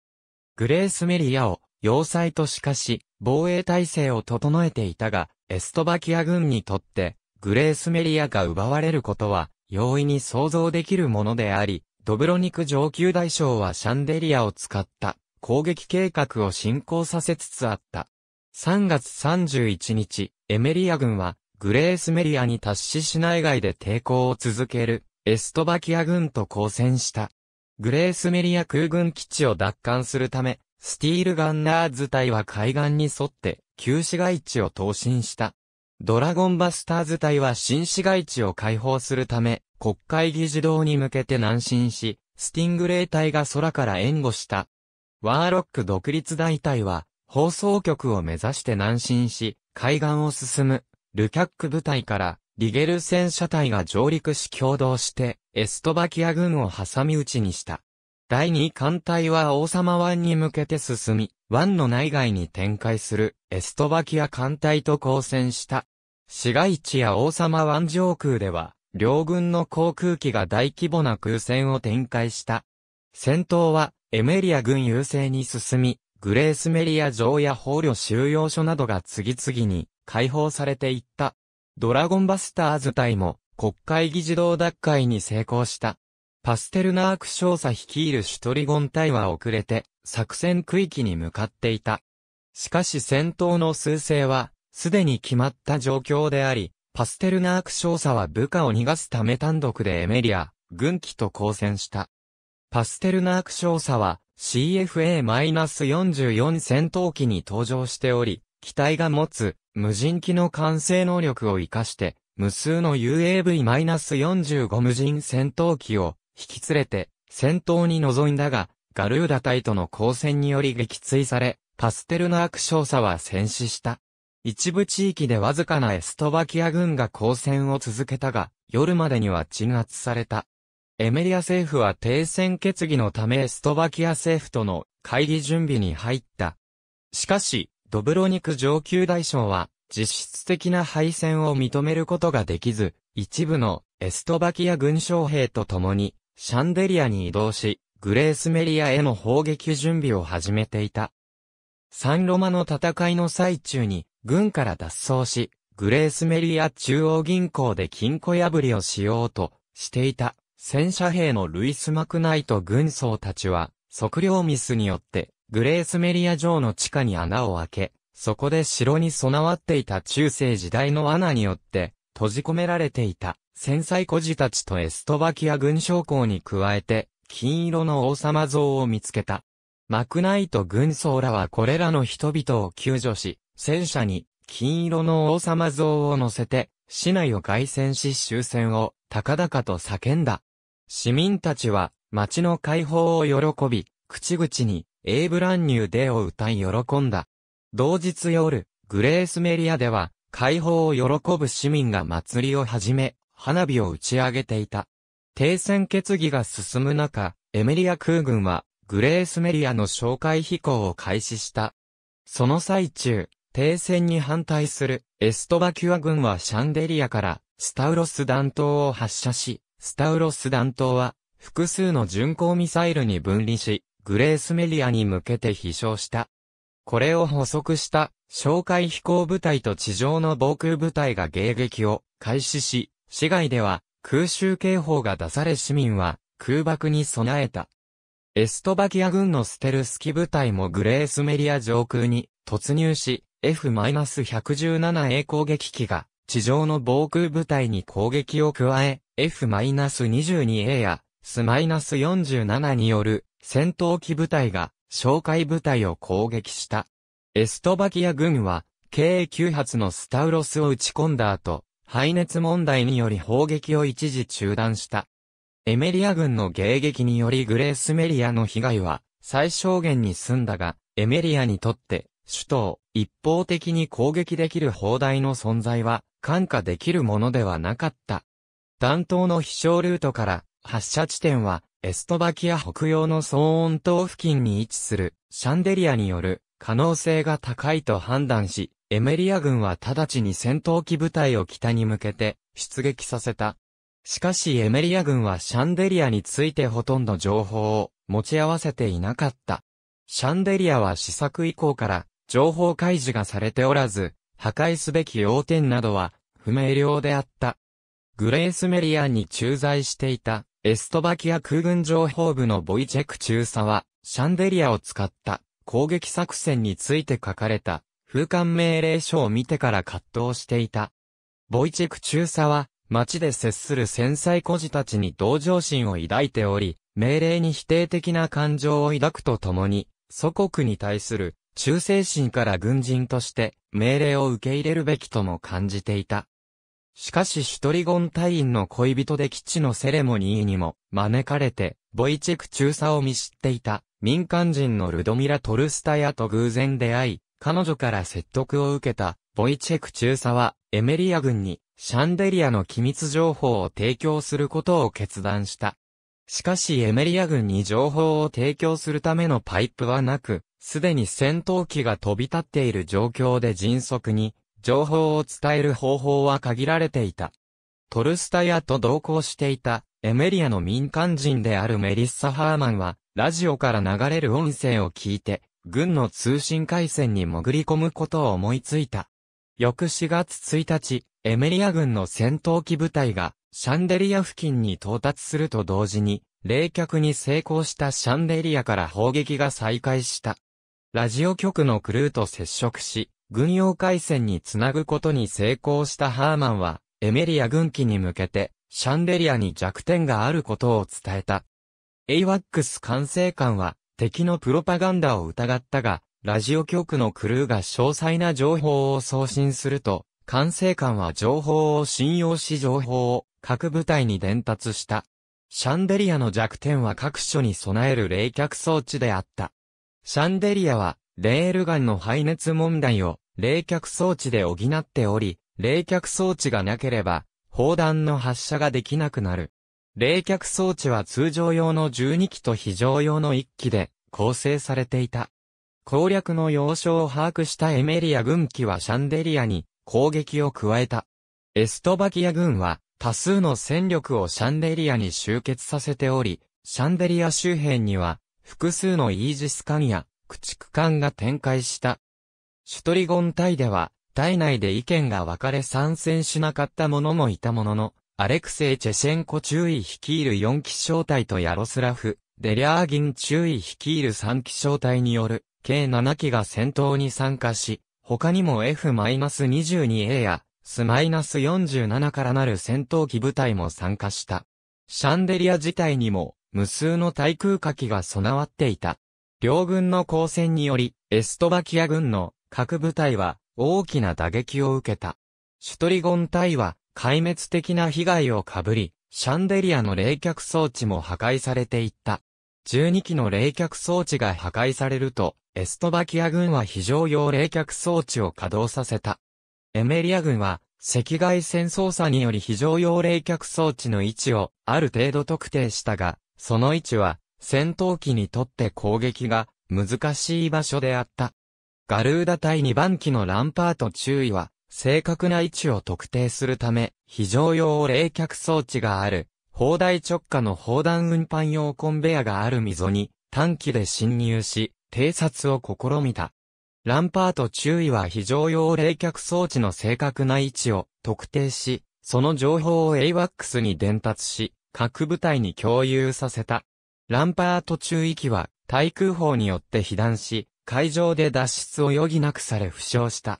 グレースメリアを要塞としかし、防衛体制を整えていたが、エストバキア軍にとって、グレースメリアが奪われることは、容易に想像できるものであり、ドブロニク上級大将はシャンデリアを使った攻撃計画を進行させつつあった。3月31日、エメリア軍はグレースメリアに達し市内外で抵抗を続けるエストバキア軍と交戦した。グレースメリア空軍基地を奪還するため、スティールガンナーズ隊は海岸に沿って旧市街地を投進した。ドラゴンバスターズ隊は新市街地を解放するため、国会議事堂に向けて南進し、スティングレイ隊が空から援護した。ワーロック独立大隊は、放送局を目指して南進し、海岸を進む、ルキャック部隊から、リゲル戦車隊が上陸し共同して、エストバキア軍を挟み撃ちにした。第2艦隊は王様湾に向けて進み、湾の内外に展開するエストバキア艦隊と交戦した。市街地や王様湾上空では、両軍の航空機が大規模な空戦を展開した。戦闘は、エメリア軍優勢に進み、グレースメリア城や捕虜収容所などが次々に解放されていった。ドラゴンバスターズ隊も国会議事堂奪回に成功した。パステルナーク少佐率いるシュトリゴン隊は遅れて、作戦区域に向かっていた。しかし戦闘の数勢は、すでに決まった状況であり、パステルナーク少佐は部下を逃がすため単独でエメリア、軍機と交戦した。パステルナーク少佐は CFA-44 戦闘機に搭乗しており、機体が持つ無人機の完成能力を活かして、無数の UAV-45 無人戦闘機を引き連れて、戦闘に臨んだが、ガルーダ隊との交戦により撃墜され、パステルナーク少佐は戦死した。一部地域でわずかなエストバキア軍が交戦を続けたが、夜までには鎮圧された。エメリア政府は停戦決議のためエストバキア政府との会議準備に入った。しかし、ドブロニク上級大将は、実質的な敗戦を認めることができず、一部のエストバキア軍将兵と共に、シャンデリアに移動し、グレースメリアへの砲撃準備を始めていた。サンロマの戦いの最中に、軍から脱走し、グレースメリア中央銀行で金庫破りをしようとしていた戦車兵のルイス・マクナイト軍曹たちは測量ミスによってグレースメリア城の地下に穴を開け、そこで城に備わっていた中世時代の罠によって閉じ込められていた。戦災孤児たちとエストバキア軍将校に加えて、金色の王様像を見つけた。マクナイト軍曹らはこれらの人々を救助し、戦車に金色の王様像を乗せて、市内を凱旋し終戦を高々と叫んだ。市民たちは町の解放を喜び、口々にエイブランニューデを歌い喜んだ。同日夜、グレースメリアでは解放を喜ぶ市民が祭りを始め、花火を打ち上げていた。停戦決議が進む中、エメリア空軍は、グレースメリアの哨戒飛行を開始した。その最中、停戦に反対するエストバキュア軍はシャンデリアからスタウロス弾頭を発射し、スタウロス弾頭は複数の巡航ミサイルに分離し、グレースメリアに向けて飛翔した。これを捕捉した哨戒飛行部隊と地上の防空部隊が迎撃を開始し、市外では空襲警報が出され市民は空爆に備えた。エストバキア軍のステルス機部隊もグレースメリア上空に突入し、F-117A 攻撃機が地上の防空部隊に攻撃を加え、F-22A やス -47 による戦闘機部隊が哨戒部隊を攻撃した。エストバキア軍は、計9発のスタウロスを撃ち込んだ後、排熱問題により砲撃を一時中断した。エメリア軍の迎撃によりグレースメリアの被害は最小限に済んだが、エメリアにとって首都を一方的に攻撃できる砲台の存在は感化できるものではなかった。弾頭の飛翔ルートから発射地点はエストバキア北洋の騒音島付近に位置するシャンデリアによる可能性が高いと判断し、エメリア軍は直ちに戦闘機部隊を北に向けて出撃させた。しかしエメリア軍はシャンデリアについてほとんど情報を持ち合わせていなかった。シャンデリアは試作以降から情報開示がされておらず、破壊すべき要点などは不明瞭であった。グレースメリアに駐在していたエストバキア空軍情報部のボイチェク中佐はシャンデリアを使った攻撃作戦について書かれた封官命令書を見てから葛藤していた。ボイチェク中佐は、町で接する繊細孤児たちに同情心を抱いており、命令に否定的な感情を抱くとともに、祖国に対する忠誠心から軍人として命令を受け入れるべきとも感じていた。しかしシュトリゴン隊員の恋人で基地のセレモニーにも招かれて、ボイチェク中佐を見知っていた民間人のルドミラ・トルスタヤと偶然出会い、彼女から説得を受けた、ボイチェク中佐は、エメリア軍に、シャンデリアの機密情報を提供することを決断した。しかしエメリア軍に情報を提供するためのパイプはなく、すでに戦闘機が飛び立っている状況で迅速に、情報を伝える方法は限られていた。トルスタヤと同行していた、エメリアの民間人であるメリッサ・ハーマンは、ラジオから流れる音声を聞いて、軍の通信回線に潜り込むことを思いついた。翌4月1日、エメリア軍の戦闘機部隊が、シャンデリア付近に到達すると同時に、冷却に成功したシャンデリアから砲撃が再開した。ラジオ局のクルーと接触し、軍用回線につなぐことに成功したハーマンは、エメリア軍機に向けて、シャンデリアに弱点があることを伝えた。AWACS 管制官は、敵のプロパガンダを疑ったが、ラジオ局のクルーが詳細な情報を送信すると、管制官は情報を信用し情報を各部隊に伝達した。シャンデリアの弱点は各所に備える冷却装置であった。シャンデリアは、レールガンの排熱問題を冷却装置で補っており、冷却装置がなければ、砲弾の発射ができなくなる。冷却装置は通常用の12機と非常用の1機で構成されていた。攻略の要所を把握したエメリア軍機はシャンデリアに攻撃を加えた。エストバキア軍は多数の戦力をシャンデリアに集結させており、シャンデリア周辺には複数のイージス艦や駆逐艦が展開した。シュトリゴン隊では、隊内で意見が分かれ参戦しなかった者もいたものの、アレクセイ・チェシェンコ注意率いる4機小隊とヤロスラフ、デリャーギン注意率いる3機小隊による、計7機が戦闘に参加し、他にも F-22A や、S-47 からなる戦闘機部隊も参加した。シャンデリア自体にも、無数の対空火器が備わっていた。両軍の交戦により、エストバキア軍の各部隊は大きな打撃を受けた。シュトリゴン隊は壊滅的な被害を被り、シャンデリアの冷却装置も破壊されていった。12機の冷却装置が破壊されると、エストバキア軍は非常用冷却装置を稼働させた。エメリア軍は、赤外線操作により非常用冷却装置の位置をある程度特定したが、その位置は戦闘機にとって攻撃が難しい場所であった。ガルーダ対2番機のランパート注意は正確な位置を特定するため、非常用冷却装置がある、砲台直下の砲弾運搬用コンベヤがある溝に、短期で侵入し、偵察を試みた。ランパート注意は非常用冷却装置の正確な位置を特定し、その情報を AWACS に伝達し、各部隊に共有させた。ランパート注意機は、対空砲によって被弾し、海上で脱出を余儀なくされ負傷した。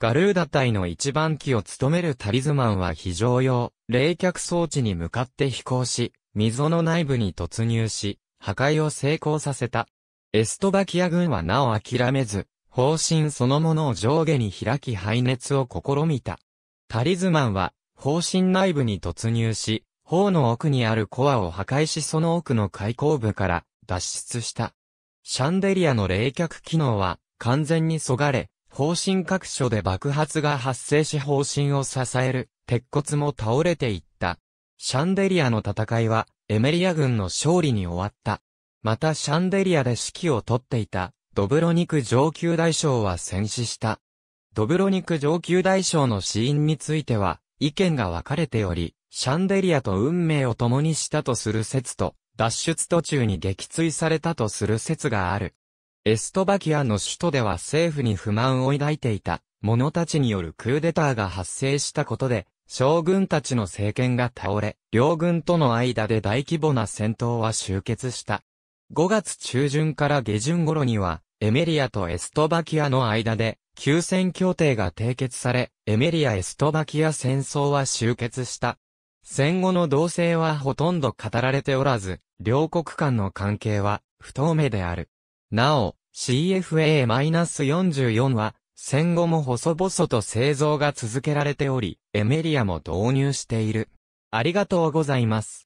ガルーダ隊の一番機を務めるタリズマンは非常用、冷却装置に向かって飛行し、溝の内部に突入し、破壊を成功させた。エストバキア軍はなお諦めず、方針そのものを上下に開き排熱を試みた。タリズマンは、方針内部に突入し、砲の奥にあるコアを破壊しその奥の開口部から脱出した。シャンデリアの冷却機能は完全にそがれ、方針各所で爆発が発生し方針を支える鉄骨も倒れていった。シャンデリアの戦いはエメリア軍の勝利に終わった。またシャンデリアで指揮を取っていたドブロニク上級大将は戦死した。ドブロニク上級大将の死因については意見が分かれており、シャンデリアと運命を共にしたとする説と、脱出途中に撃墜されたとする説がある。エストバキアの首都では政府に不満を抱いていた者たちによるクーデターが発生したことで、将軍たちの政権が倒れ、両軍との間で大規模な戦闘は終結した。5月中旬から下旬頃には、エメリアとエストバキアの間で、休戦協定が締結され、エメリア・エストバキア戦争は終結した。戦後の動静はほとんど語られておらず、両国間の関係は不透明である。なお、CFA-44 は、戦後も細々と製造が続けられており、エメリアも導入している。ありがとうございます。